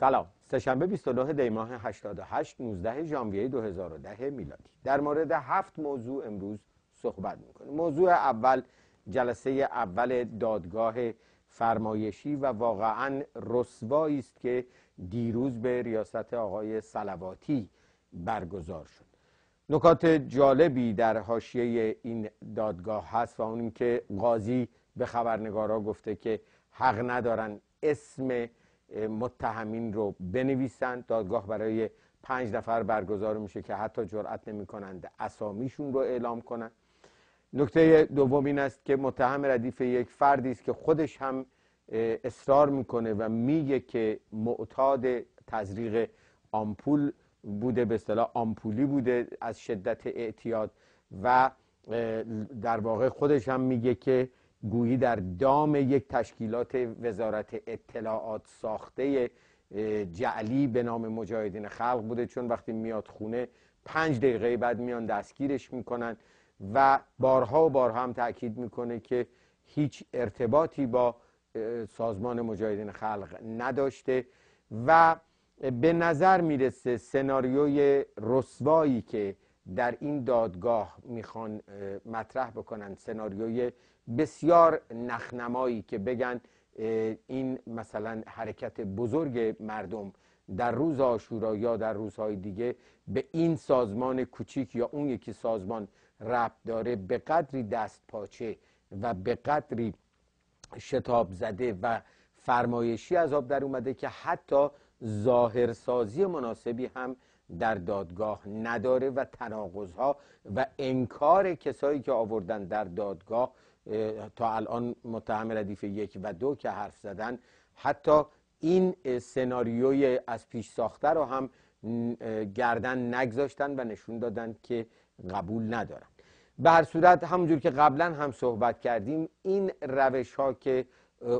سلام سهشنبه 29 دی ماه 88 19 ژانویه 2010 میلادی در مورد هفت موضوع امروز صحبت میکنیم موضوع اول جلسه اول دادگاه فرمایشی و واقعا رسوایی است که دیروز به ریاست آقای سلواتی برگزار شد نکات جالبی در حاشیه این دادگاه هست و اون که قاضی به خبرنگارا گفته که حق ندارن اسم متهمین رو بنویسند دادگاه برای پنج نفر برگزار میشه که حتی جرأت نمیکنند اسامیشون رو اعلام کنند نکته دوم این است که متهم ردیف یک فردی است که خودش هم اصرار میکنه و میگه که معتاد تزریق آمپول بوده به اصطلاح آمپولی بوده از شدت اعتیاد و در واقع خودش هم میگه که گویی در دام یک تشکیلات وزارت اطلاعات ساخته جعلی به نام مجاهدین خلق بوده چون وقتی میاد خونه پنج دقیقه بعد میان دستگیرش میکنن و بارها و بارها هم تاکید میکنه که هیچ ارتباطی با سازمان مجاهدین خلق نداشته و به نظر میرسه سناریوی رسوایی که در این دادگاه میخوان مطرح بکنن سناریوی بسیار نخنمایی که بگن این مثلا حرکت بزرگ مردم در روز آشورا یا در روزهای دیگه به این سازمان کوچیک یا اون یکی سازمان رب داره به قدری دست پاچه و به قدری شتاب زده و فرمایشی از آب در اومده که حتی ظاهرسازی مناسبی هم در دادگاه نداره و ها و انکار کسایی که آوردن در دادگاه تا الان متهم ردیف یک و دو که حرف زدن حتی این سناریوی از پیش ساخته رو هم گردن نگذاشتن و نشون دادن که قبول ندارن به هر صورت همونجور که قبلا هم صحبت کردیم این روش ها که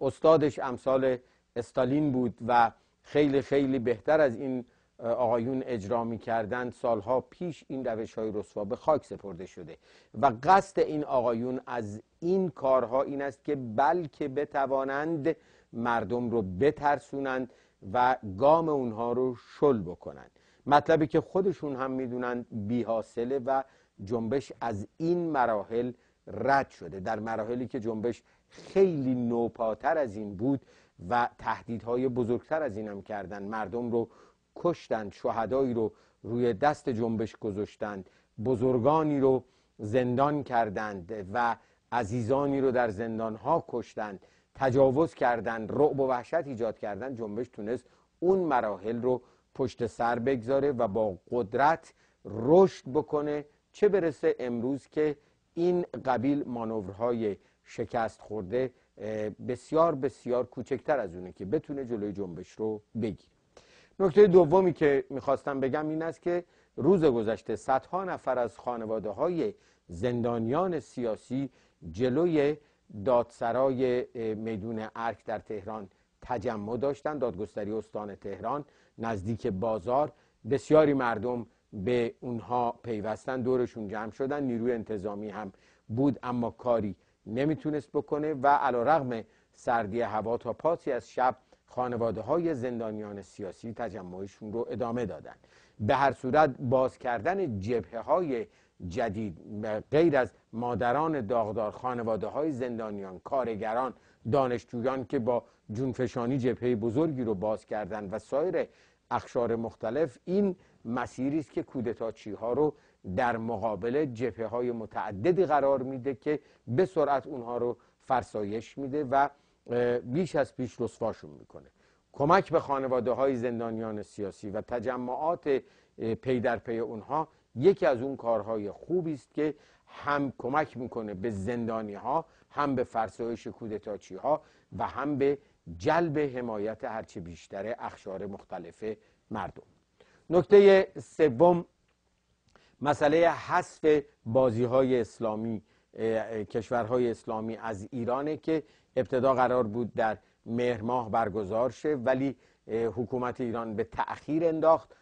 استادش امثال استالین بود و خیلی خیلی بهتر از این آقایون اجرا می کردن سالها پیش این روش های رسوا به خاک سپرده شده و قصد این آقایون از این کارها این است که بلکه بتوانند مردم رو بترسونند و گام اونها رو شل بکنند مطلبی که خودشون هم میدونند بیحاصله و جنبش از این مراحل رد شده در مراحلی که جنبش خیلی نوپاتر از این بود و تهدیدهای بزرگتر از اینم هم کردن مردم رو کشتند شهدایی رو روی دست جنبش گذاشتند بزرگانی رو زندان کردند و عزیزانی رو در زندان ها کشتند تجاوز کردن، رعب و وحشت ایجاد کردن جنبش تونست اون مراحل رو پشت سر بگذاره و با قدرت رشد بکنه چه برسه امروز که این قبیل مانورهای شکست خورده بسیار بسیار کوچکتر از اونه که بتونه جلوی جنبش رو بگیره نکته دومی که میخواستم بگم این است که روز گذشته صدها نفر از خانواده های زندانیان سیاسی جلوی دادسرای میدون ارک در تهران تجمع داشتن دادگستری استان تهران نزدیک بازار بسیاری مردم به اونها پیوستن دورشون جمع شدن نیروی انتظامی هم بود اما کاری نمیتونست بکنه و علا رغم سردی هوا تا پاسی از شب خانواده های زندانیان سیاسی تجمعشون رو ادامه دادن به هر صورت باز کردن جبهه های جدید غیر از مادران داغدار خانواده های زندانیان کارگران دانشجویان که با جونفشانی جبهه بزرگی رو باز کردند و سایر اخشار مختلف این مسیری است که کودتاچی ها رو در مقابل جبهه های متعددی قرار میده که به سرعت اونها رو فرسایش میده و بیش از پیش رسواشون میکنه کمک به خانواده های زندانیان سیاسی و تجمعات پی در پی اونها یکی از اون کارهای خوبی است که هم کمک میکنه به زندانی ها هم به فرسایش کودتاچی ها و هم به جلب حمایت هرچه بیشتر اخشار مختلف مردم نکته سوم مسئله حذف بازی های اسلامی کشورهای اسلامی از ایرانه که ابتدا قرار بود در مهر ماه برگزار شه ولی حکومت ایران به تأخیر انداخت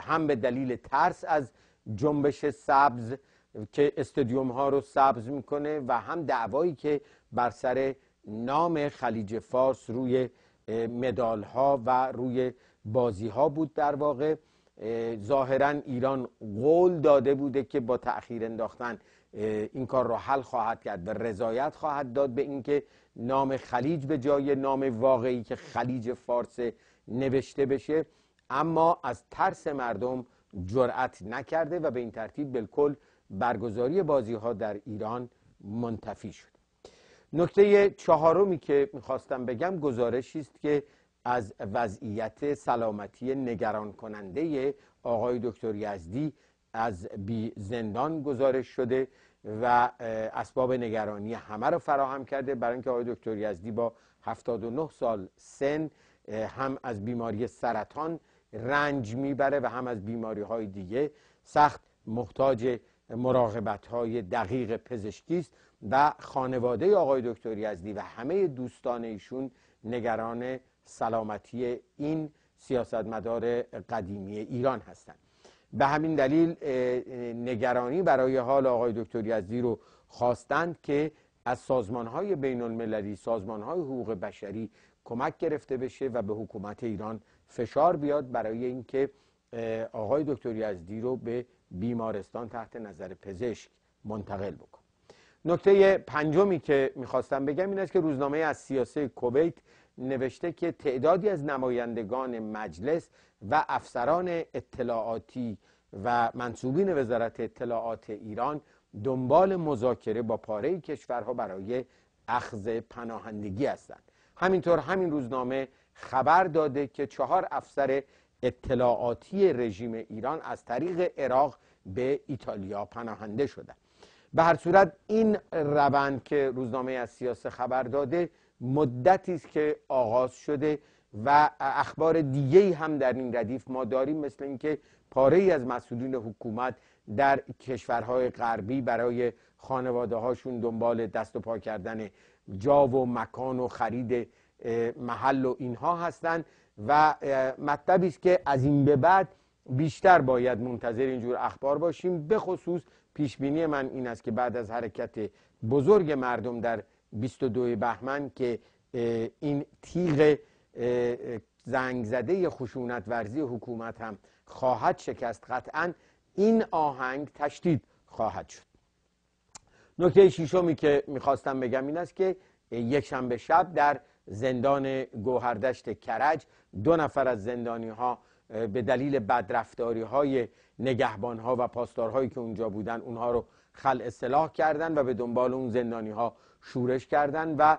هم به دلیل ترس از جنبش سبز که استادیوم ها رو سبز میکنه و هم دعوایی که بر سر نام خلیج فارس روی مدال ها و روی بازی ها بود در واقع ظاهرا ایران قول داده بوده که با تأخیر انداختن این کار را حل خواهد کرد و رضایت خواهد داد به اینکه نام خلیج به جای نام واقعی که خلیج فارس نوشته بشه اما از ترس مردم جرأت نکرده و به این ترتیب بالکل برگزاری بازی ها در ایران منتفی شده نکته چهارمی که میخواستم بگم گزارشی است که از وضعیت سلامتی نگران کننده آقای دکتر یزدی از بی زندان گزارش شده و اسباب نگرانی همه رو فراهم کرده برای اینکه آقای دکتر یزدی با 79 سال سن هم از بیماری سرطان رنج میبره و هم از بیماری های دیگه سخت محتاج مراقبت های دقیق پزشکی است و خانواده آقای دکتر یزدی و همه دوستان ایشون نگران سلامتی این سیاستمدار قدیمی ایران هستند به همین دلیل نگرانی برای حال آقای دکتر یزدی رو خواستند که از سازمان های بین المللی سازمان های حقوق بشری کمک گرفته بشه و به حکومت ایران فشار بیاد برای اینکه آقای دکتر یزدی رو به بیمارستان تحت نظر پزشک منتقل بکن نکته پنجمی که میخواستم بگم این است که روزنامه از سیاسه کویت نوشته که تعدادی از نمایندگان مجلس و افسران اطلاعاتی و منصوبین وزارت اطلاعات ایران دنبال مذاکره با پاره کشورها برای اخذ پناهندگی هستند همینطور همین روزنامه خبر داده که چهار افسر اطلاعاتی رژیم ایران از طریق عراق به ایتالیا پناهنده شدند به هر صورت این روند که روزنامه از سیاست خبر داده مدتی است که آغاز شده و اخبار دیگه هم در این ردیف ما داریم مثل اینکه پاره ای از مسئولین حکومت در کشورهای غربی برای خانواده هاشون دنبال دست و پا کردن جا و مکان و خرید محل و اینها هستند و مطلبی است که از این به بعد بیشتر باید منتظر اینجور اخبار باشیم به خصوص پیش بینی من این است که بعد از حرکت بزرگ مردم در 22 بهمن که این تیغ زنگ زده خشونت ورزی حکومت هم خواهد شکست قطعا این آهنگ تشدید خواهد شد نکته شیشومی که میخواستم بگم این است که یک شنبه شب در زندان گوهردشت کرج دو نفر از زندانی ها به دلیل بدرفتاری های نگهبان ها و هایی که اونجا بودن اونها رو خل اصلاح کردن و به دنبال اون زندانی ها شورش کردن و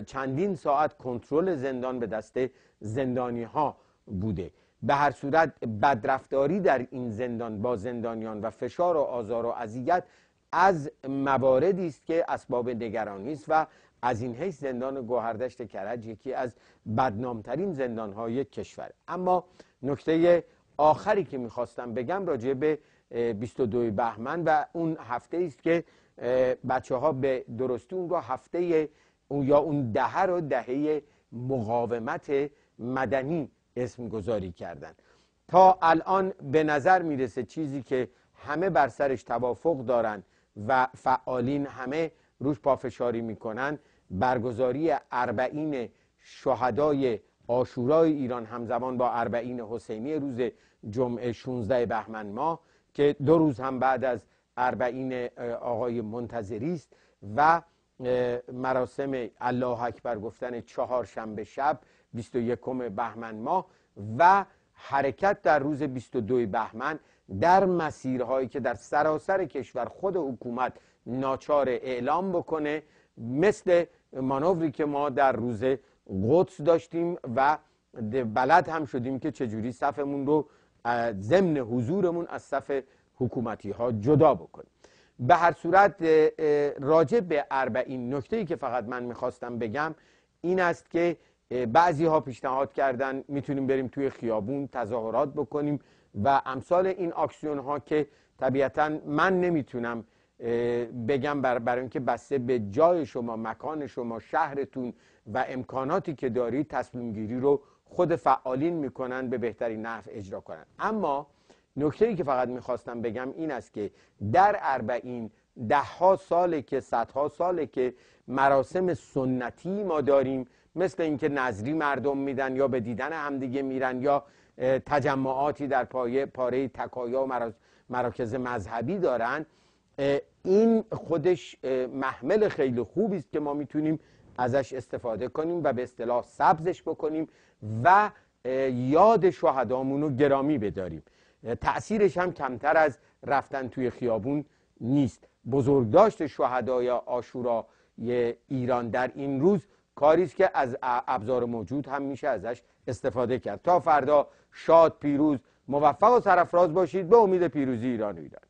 چندین ساعت کنترل زندان به دست زندانی ها بوده به هر صورت بدرفتاری در این زندان با زندانیان و فشار و آزار و اذیت از مواردی است که اسباب نگرانی است و از این حیث زندان گوهردشت کرج یکی از بدنامترین های کشور اما نکته آخری که میخواستم بگم راجع به 22 بهمن و اون هفته است که بچه ها به درستی اون هفته اون یا اون دهه رو دهه مقاومت مدنی اسم گذاری کردن تا الان به نظر میرسه چیزی که همه بر سرش توافق دارن و فعالین همه روش پافشاری میکنن برگزاری اربعین شهدای آشورای ایران همزمان با اربعین حسینی روز جمعه 16 بهمن ماه که دو روز هم بعد از اربعین آقای منتظری است و مراسم الله اکبر گفتن چهار شنبه شب 21 بهمن ماه و حرکت در روز 22 بهمن در مسیرهایی که در سراسر کشور خود حکومت ناچار اعلام بکنه مثل مانوری که ما در روز قدس داشتیم و بلد هم شدیم که چجوری صفمون رو ضمن حضورمون از صف حکومتی ها جدا بکنیم به هر صورت راجع به اربعین نکته ای که فقط من میخواستم بگم این است که بعضی ها پیشنهاد کردن میتونیم بریم توی خیابون تظاهرات بکنیم و امثال این آکسیون ها که طبیعتا من نمیتونم بگم بر برای اینکه بسته به جای شما مکان شما شهرتون و امکاناتی که دارید تصمیم گیری رو خود فعالین میکنن به بهترین نحو اجرا کنن اما نکته ای که فقط میخواستم بگم این است که در اربعین ده ها ساله که صدها ساله که مراسم سنتی ما داریم مثل اینکه نظری مردم میدن یا به دیدن همدیگه میرن یا تجمعاتی در پایه پاره تکایا و مراکز مذهبی دارن این خودش محمل خیلی خوبی است که ما میتونیم ازش استفاده کنیم و به اصطلاح سبزش بکنیم و یاد شهدامون رو گرامی بداریم تأثیرش هم کمتر از رفتن توی خیابون نیست بزرگداشت شهدای آشورای ایران در این روز کاری است که از ابزار موجود هم میشه ازش استفاده کرد تا فردا شاد پیروز موفق و سرفراز باشید به امید پیروزی ایران